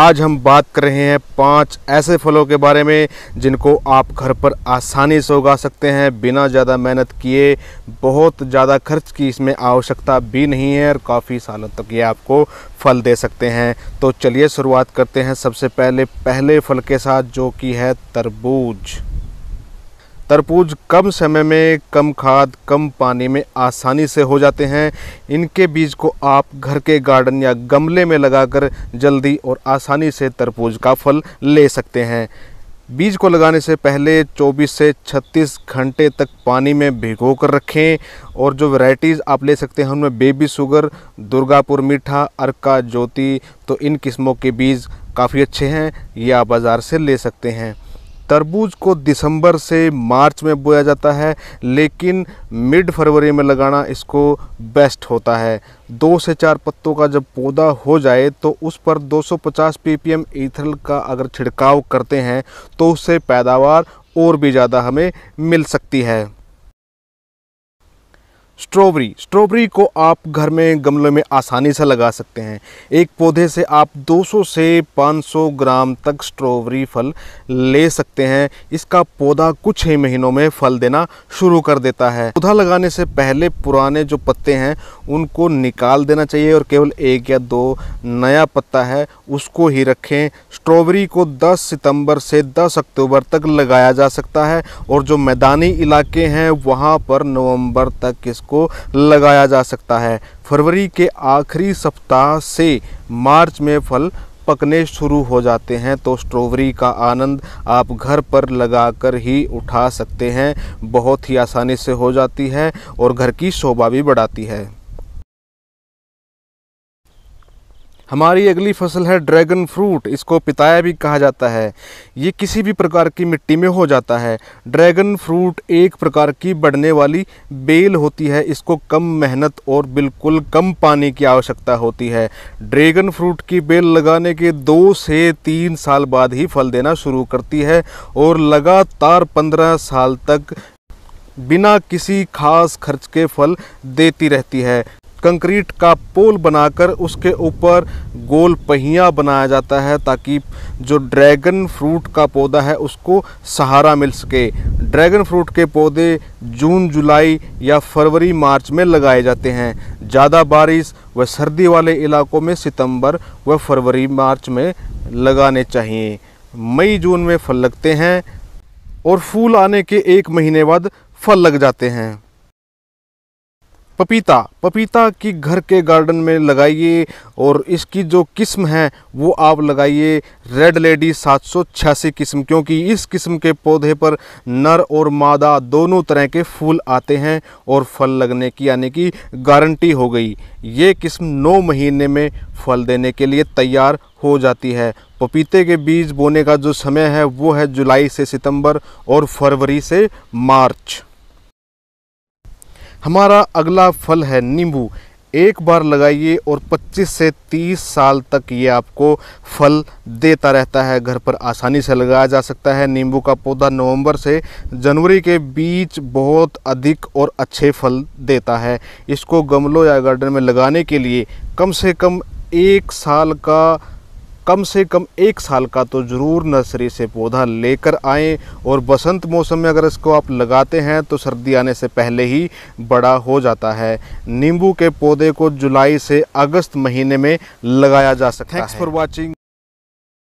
आज हम बात कर रहे हैं पांच ऐसे फलों के बारे में जिनको आप घर पर आसानी से उगा सकते हैं बिना ज़्यादा मेहनत किए बहुत ज़्यादा खर्च की इसमें आवश्यकता भी नहीं है और काफ़ी सालों तक ये आपको फल दे सकते हैं तो चलिए शुरुआत करते हैं सबसे पहले पहले फल के साथ जो कि है तरबूज तरबूज कम समय में कम खाद कम पानी में आसानी से हो जाते हैं इनके बीज को आप घर के गार्डन या गमले में लगाकर जल्दी और आसानी से तरबूज का फल ले सकते हैं बीज को लगाने से पहले 24 से 36 घंटे तक पानी में भिगो कर रखें और जो वैरायटीज़ आप ले सकते हैं उनमें बेबी शुगर दुर्गापुर मीठा अर्का ज्योति तो इन किस्मों के बीज काफ़ी अच्छे हैं ये आप बाज़ार से ले सकते हैं तरबूज को दिसंबर से मार्च में बोया जाता है लेकिन मिड फरवरी में लगाना इसको बेस्ट होता है दो से चार पत्तों का जब पौधा हो जाए तो उस पर 250 ppm ईथरल का अगर छिड़काव करते हैं तो उससे पैदावार और भी ज़्यादा हमें मिल सकती है स्ट्रॉबेरी स्ट्रॉबेरी को आप घर में गमले में आसानी से लगा सकते हैं एक पौधे से आप 200 से 500 ग्राम तक स्ट्रॉबेरी फल ले सकते हैं इसका पौधा कुछ ही महीनों में फल देना शुरू कर देता है पौधा लगाने से पहले पुराने जो पत्ते हैं उनको निकाल देना चाहिए और केवल एक या दो नया पत्ता है उसको ही रखें स्ट्रॉबेरी को 10 सितंबर से 10 अक्टूबर तक लगाया जा सकता है और जो मैदानी इलाके हैं वहाँ पर नवंबर तक इसको को लगाया जा सकता है फरवरी के आखिरी सप्ताह से मार्च में फल पकने शुरू हो जाते हैं तो स्ट्रॉबेरी का आनंद आप घर पर लगाकर ही उठा सकते हैं बहुत ही आसानी से हो जाती है और घर की शोभा भी बढ़ाती है हमारी अगली फसल है ड्रैगन फ्रूट इसको पिताया भी कहा जाता है ये किसी भी प्रकार की मिट्टी में हो जाता है ड्रैगन फ्रूट एक प्रकार की बढ़ने वाली बेल होती है इसको कम मेहनत और बिल्कुल कम पानी की आवश्यकता होती है ड्रैगन फ्रूट की बेल लगाने के दो से तीन साल बाद ही फल देना शुरू करती है और लगातार पंद्रह साल तक बिना किसी खास खर्च के फल देती रहती है कंक्रीट का पोल बनाकर उसके ऊपर गोल पहिया बनाया जाता है ताकि जो ड्रैगन फ्रूट का पौधा है उसको सहारा मिल सके ड्रैगन फ्रूट के पौधे जून जुलाई या फरवरी मार्च में लगाए जाते हैं ज़्यादा बारिश व सर्दी वाले इलाकों में सितंबर व फरवरी मार्च में लगाने चाहिए मई जून में फल लगते हैं और फूल आने के एक महीने बाद फल लग जाते हैं पपीता पपीता की घर के गार्डन में लगाइए और इसकी जो किस्म है वो आप लगाइए रेड लेडी सात सौ छियासी किस्म क्योंकि इस किस्म के पौधे पर नर और मादा दोनों तरह के फूल आते हैं और फल लगने की यानी कि गारंटी हो गई ये किस्म नौ महीने में फल देने के लिए तैयार हो जाती है पपीते के बीज बोने का जो समय है वो है जुलाई से सितंबर और फरवरी से मार्च हमारा अगला फल है नींबू एक बार लगाइए और 25 से 30 साल तक ये आपको फल देता रहता है घर पर आसानी से लगाया जा सकता है नींबू का पौधा नवंबर से जनवरी के बीच बहुत अधिक और अच्छे फल देता है इसको गमलों या गार्डन में लगाने के लिए कम से कम एक साल का कम से कम एक साल का तो ज़रूर नर्सरी से पौधा लेकर आएँ और बसंत मौसम में अगर इसको आप लगाते हैं तो सर्दी आने से पहले ही बड़ा हो जाता है नींबू के पौधे को जुलाई से अगस्त महीने में लगाया जा सकता है थैंक्स फॉर वॉचिंग